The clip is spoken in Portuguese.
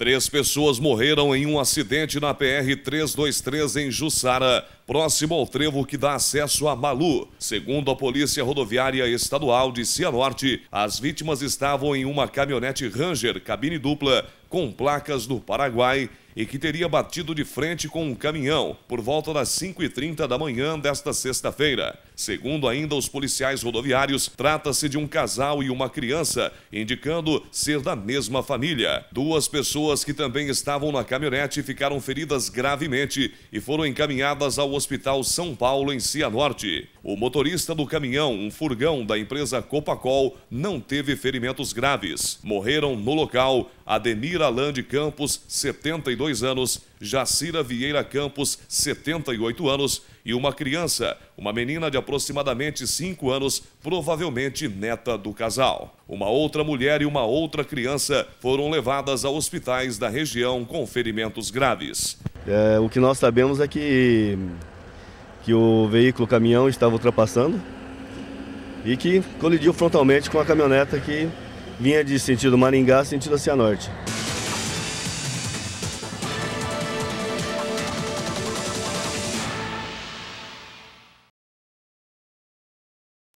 Três pessoas morreram em um acidente na PR-323 em Jussara próximo ao trevo que dá acesso a Malu. Segundo a Polícia Rodoviária Estadual de Cianorte, as vítimas estavam em uma caminhonete Ranger cabine dupla com placas do Paraguai e que teria batido de frente com um caminhão por volta das 5h30 da manhã desta sexta-feira. Segundo ainda os policiais rodoviários, trata-se de um casal e uma criança, indicando ser da mesma família. Duas pessoas que também estavam na caminhonete ficaram feridas gravemente e foram encaminhadas ao Hospital São Paulo, em Cianorte. O motorista do caminhão, um furgão da empresa Copacol, não teve ferimentos graves. Morreram no local Ademir Alain de Campos, 72 anos, Jacira Vieira Campos, 78 anos, e uma criança, uma menina de aproximadamente 5 anos, provavelmente neta do casal. Uma outra mulher e uma outra criança foram levadas a hospitais da região com ferimentos graves. É, o que nós sabemos é que que o veículo, o caminhão, estava ultrapassando e que colidiu frontalmente com a caminhoneta que vinha de sentido Maringá, sentido Oceanorte. Norte.